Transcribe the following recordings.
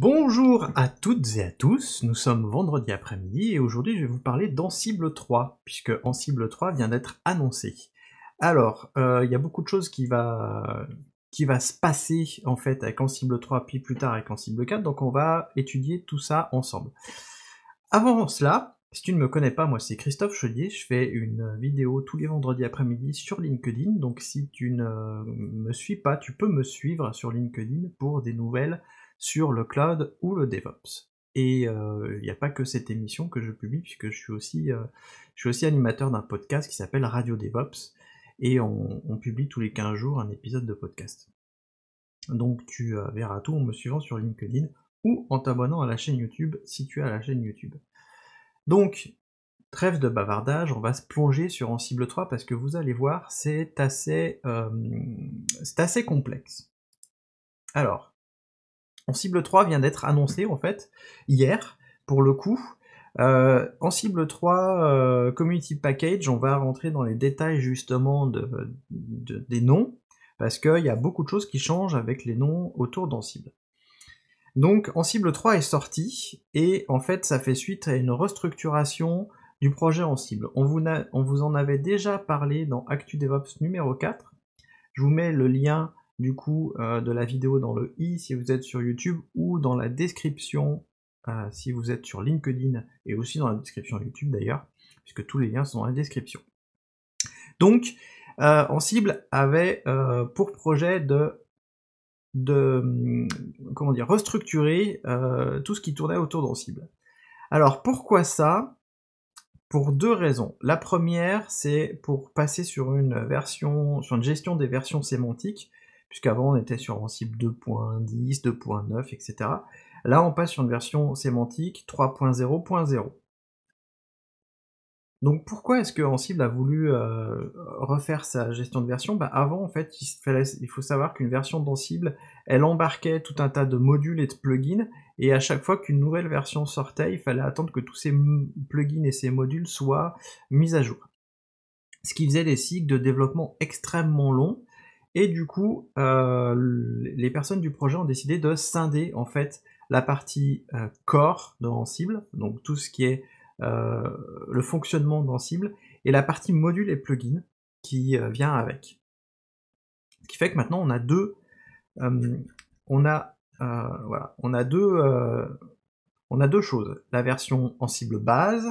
Bonjour à toutes et à tous, nous sommes vendredi après-midi et aujourd'hui je vais vous parler Cible 3, puisque Cible 3 vient d'être annoncé. Alors, euh, il y a beaucoup de choses qui va, qui va se passer en fait avec Ansible 3, puis plus tard avec Cible 4, donc on va étudier tout ça ensemble. Avant cela, si tu ne me connais pas, moi c'est Christophe Chaudier, je fais une vidéo tous les vendredis après-midi sur LinkedIn, donc si tu ne me suis pas, tu peux me suivre sur LinkedIn pour des nouvelles sur le cloud ou le DevOps. Et il euh, n'y a pas que cette émission que je publie, puisque je suis aussi, euh, aussi animateur d'un podcast qui s'appelle Radio DevOps, et on, publie tous les 15 jours un épisode de podcast. Donc tu euh, verras tout en me suivant sur LinkedIn ou en t'abonnant à la chaîne YouTube si tu es à la chaîne YouTube. Donc, trêve de bavardage, on va se plonger sur en cible 3 parce que vous allez voir, c'est assez, assez complexe. Alors, Cible 3 vient d'être annoncé en fait hier pour le coup. Euh, en Cible 3 euh, Community Package, on va rentrer dans les détails justement des noms parce qu'il y a beaucoup de choses qui changent avec les noms autour Cible. Donc Cible 3 est sorti et en fait ça fait suite à une restructuration du projet Ansible. On vous, on vous en avait déjà parlé dans Actu DevOps numéro 4. Je vous mets le lien du coup euh, de la vidéo dans le i si vous êtes sur YouTube ou dans la description euh, si vous êtes sur LinkedIn et aussi dans la description YouTube d'ailleurs, puisque tous les liens sont dans la description. Donc, euh, avait euh, pour projet de, hum, comment dire, restructurer tout ce qui tournait autour d'oncible. Alors pourquoi ça pour deux raisons. La première, c'est pour passer sur une version, sur une gestion des versions sémantiques puisqu'avant on était sur Ansible 2.10, 2.9, etc. Là, on passe sur une version sémantique 3.0.0. Donc pourquoi est-ce que Ansible a voulu euh, refaire sa gestion de version bah, Avant, en fait, il, fallait, il faut savoir qu'une version d'Ansible, elle embarquait tout un tas de modules et de plugins, et à chaque fois qu'une nouvelle version sortait, il fallait attendre que tous ces plugins et ces modules soient mis à jour. Ce qui faisait des cycles de développement extrêmement longs, et du coup, euh, les personnes du projet ont décidé de scinder en fait la partie euh, core de donc tout ce qui est euh, le fonctionnement cible, et la partie module et plugin qui vient avec. Ce qui fait que maintenant on a deux, on a deux, choses. La version cible base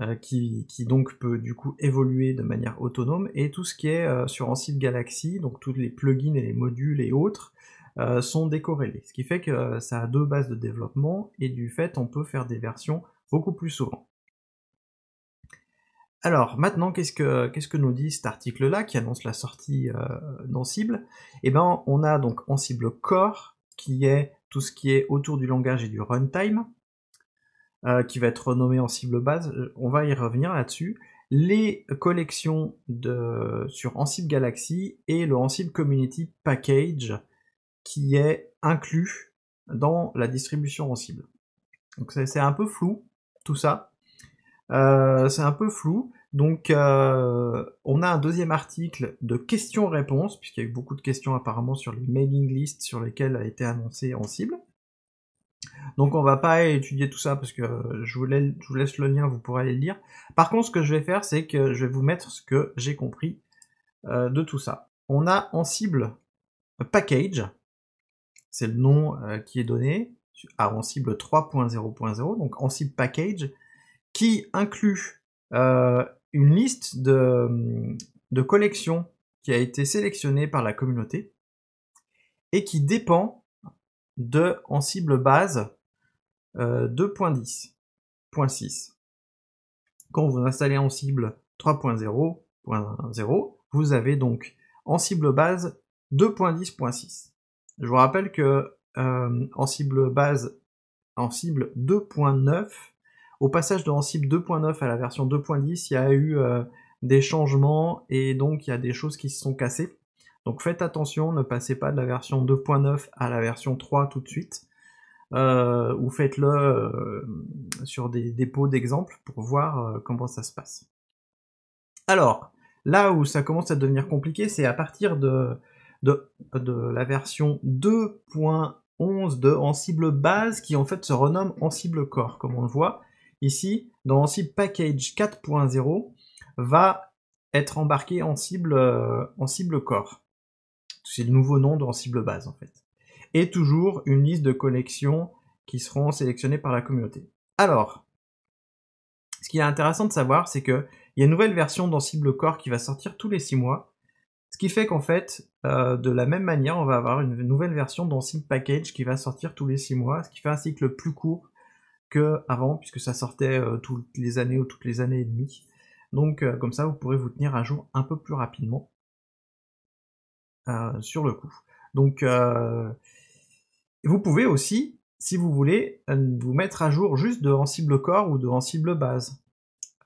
euh, qui, donc peut du coup évoluer de manière autonome, et tout ce qui est euh, sur Ansible Galaxy, donc tous les plugins et les modules et autres, euh, sont décorrélés. Ce qui fait que ça a deux bases de développement, et du fait on peut faire des versions beaucoup plus souvent. Alors maintenant, qu'est-ce que, que nous dit cet article-là qui annonce la sortie d'Ansible Eh bien on a donc Ansible Core, qui est tout ce qui est autour du langage et du runtime, euh, qui va être renommé en cible base. Euh, on va y revenir là-dessus. Les collections de, sur Ansible Galaxy et le Ansible Community Package qui est inclus dans la distribution Ansible. Donc c'est un peu flou tout ça. Euh, c'est un peu flou. Donc on a un deuxième article de questions-réponses, puisqu'il y a eu beaucoup de questions apparemment sur les mailing lists sur lesquelles a été annoncé Ansible. Donc on va pas étudier tout ça parce que euh, je vous, laisse, le lien, vous pourrez aller le lire. Par contre, ce que je vais faire, c'est que je vais vous mettre ce que j'ai compris euh, de tout ça. On a en cible package, c'est le nom euh, qui est donné à ah, en cible 3.0.0, donc en cible package, qui inclut une liste de, de collections qui a été sélectionnée par la communauté et qui dépend de en cible base 2.10.6. Euh, Quand vous installez en cible 3.0.0, vous avez donc en cible base 2.10.6. Je vous rappelle que euh, en cible base, en cible 2.9, au passage de en cible 2.9 à la version 2.10, il y a eu euh, des changements et donc il y a des choses qui se sont cassées. Donc faites attention, ne passez pas de la version 2.9 à la version 3 tout de suite. Euh, ou faites-le euh, sur des dépôts d'exemples pour voir euh, comment ça se passe. Alors, là où ça commence à devenir compliqué, c'est à partir de, la version 2.11 de Ansible base qui en fait se renomme en cible Core, comme on le voit ici, dans Ansible Package 4.0 va être embarqué en cible, core. C'est le nouveau nom de cible base en fait et toujours une liste de connexions qui seront sélectionnées par la communauté. Alors, ce qui est intéressant de savoir, c'est que il y a une nouvelle version dans cible Core qui va sortir tous les 6 mois, ce qui fait qu'en fait, euh, de la même manière, on va avoir une nouvelle version dans cible Package qui va sortir tous les 6 mois, ce qui fait un cycle plus court qu'avant, puisque ça sortait euh, toutes les années ou toutes les années et demie. Donc euh, comme ça, vous pourrez vous tenir à jour un peu plus rapidement sur le coup. Donc vous pouvez aussi, si vous voulez, euh, vous mettre à jour juste de cible core ou de cible base.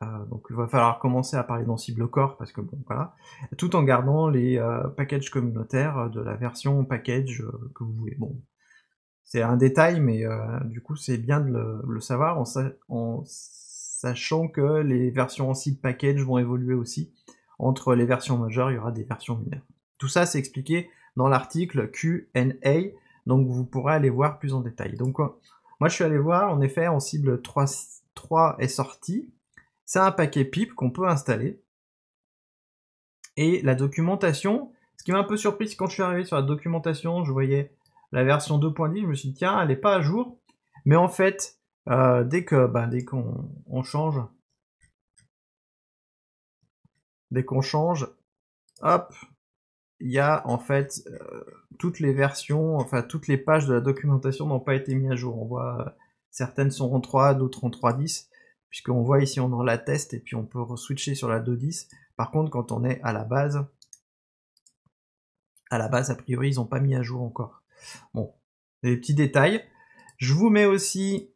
Euh, donc il va falloir commencer à parler dans cible corps parce que bon voilà, tout en gardant les euh, packages communautaires de la version package que vous voulez. Bon, c'est un détail, mais du coup c'est bien de le, savoir en, sachant que les versions en cible package vont évoluer aussi. Entre les versions majeures, il y aura des versions mineures. Tout ça c'est expliqué dans l'article QNA donc vous pourrez aller voir plus en détail. Donc euh, moi je suis allé voir, en effet, on cible 3, est sorti. C'est un paquet pipe qu'on peut installer. Et la documentation, ce qui m'a un peu surpris, c'est quand je suis arrivé sur la documentation, je voyais la version 2.10, je me suis dit, tiens, elle n'est pas à jour. Mais en fait, euh, dès que bah, dès qu'on change, dès qu'on change, hop, il y a en fait euh, toutes les versions, enfin toutes les pages de la documentation n'ont pas été mises à jour. On voit euh, certaines sont en 3, d'autres en 3.10, puisqu'on voit ici on en la test et puis on peut switcher sur la 2.10. Par contre, quand on est à la base, à la base, a priori, ils n'ont pas mis à jour encore. Bon, des petits détails. Je vous mets aussi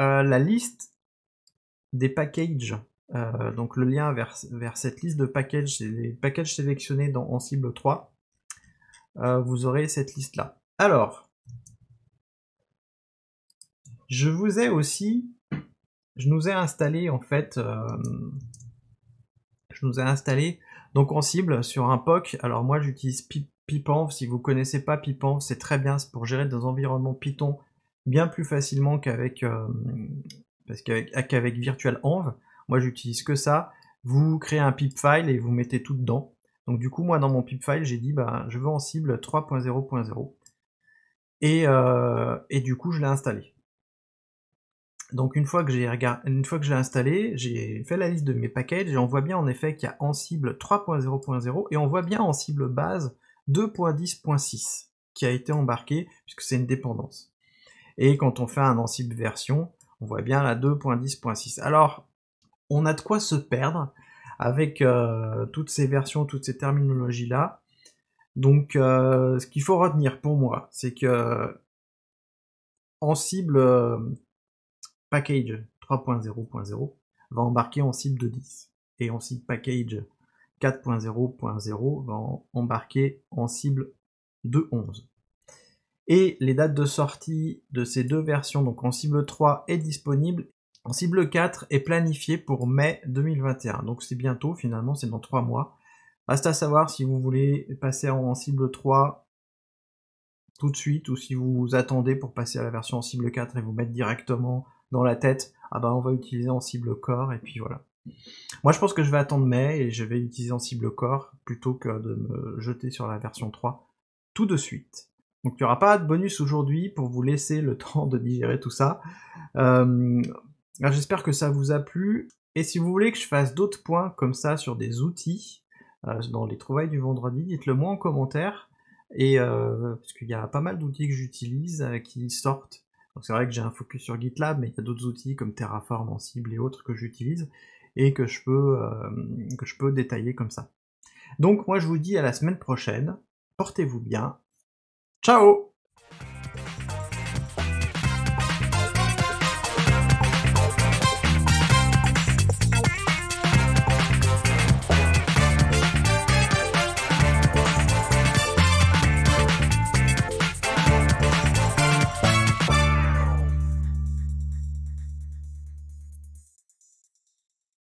euh, la liste des packages euh, donc le lien vers, vers, cette liste de packages, les packages sélectionnés dans, en cible 3. Euh, vous aurez cette liste-là. Alors, je vous ai aussi, je nous ai installé en fait, euh, je nous ai installé donc en cible sur un POC. Alors moi j'utilise Pip si vous connaissez pas Pipenv, c'est très bien, c'est pour gérer des environnements Python bien plus facilement qu'avec Virtual Env, moi, j'utilise que ça. Vous créez un pip file et vous mettez tout dedans. Donc du coup, moi, dans mon pip file, j'ai dit, "Ben, je veux en cible 3.0.0. Euh, et, du coup, je l'ai installé. Donc une fois que j'ai regard... une fois que j'ai installé, j'ai fait la liste de mes packages et on voit bien en effet qu'il y a en cible 3.0.0 et on voit bien en cible base 2.10.6 qui a été embarqué puisque c'est une dépendance. Et quand on fait un en cible version, on voit bien la 2.10.6. Alors on a de quoi se perdre avec euh, toutes ces versions, toutes ces terminologies-là. Donc, euh, ce qu'il faut retenir pour moi, c'est que en cible euh, package 3.0.0 va embarquer en cible de 10 et en cible package 4.0.0 va embarquer en cible de 11. Et les dates de sortie de ces deux versions, donc en cible 3, est disponible en cible 4 est planifié pour mai 2021. Donc c'est bientôt finalement, c'est dans 3 mois. Reste à savoir si vous voulez passer en cible 3 tout de suite ou si vous, attendez pour passer à la version en cible 4 et vous mettre directement dans la tête, ah ben on va utiliser en cible corps et puis voilà. Moi je pense que je vais attendre mai et je vais utiliser en cible corps plutôt que de me jeter sur la version 3 tout de suite. Donc il n'y aura pas de bonus aujourd'hui pour vous laisser le temps de digérer tout ça. Euh, J'espère que ça vous a plu. Et si vous voulez que je fasse d'autres points comme ça sur des outils euh, dans les trouvailles du vendredi, dites-le moi en commentaire. Et euh, parce qu'il y a pas mal d'outils que j'utilise euh, qui sortent. Donc c'est vrai que j'ai un focus sur GitLab, mais il y a d'autres outils comme Terraform, Ansible et autres que j'utilise et que je peux que je peux détailler comme ça. Donc moi je vous dis à la semaine prochaine. Portez-vous bien. Ciao